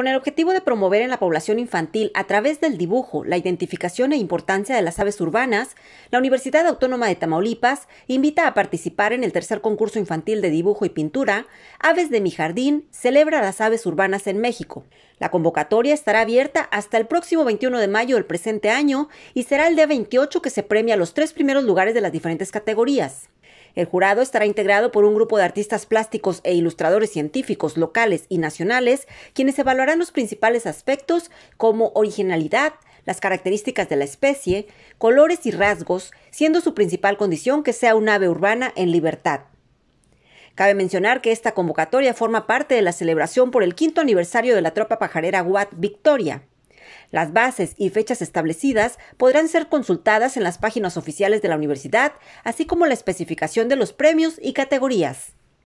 Con el objetivo de promover en la población infantil a través del dibujo la identificación e importancia de las aves urbanas, la Universidad Autónoma de Tamaulipas invita a participar en el tercer concurso infantil de dibujo y pintura Aves de mi Jardín celebra las aves urbanas en México. La convocatoria estará abierta hasta el próximo 21 de mayo del presente año y será el día 28 que se premia a los tres primeros lugares de las diferentes categorías. El jurado estará integrado por un grupo de artistas plásticos e ilustradores científicos locales y nacionales, quienes evaluarán los principales aspectos como originalidad, las características de la especie, colores y rasgos, siendo su principal condición que sea un ave urbana en libertad. Cabe mencionar que esta convocatoria forma parte de la celebración por el quinto aniversario de la tropa pajarera Watt Victoria. Las bases y fechas establecidas podrán ser consultadas en las páginas oficiales de la universidad, así como la especificación de los premios y categorías.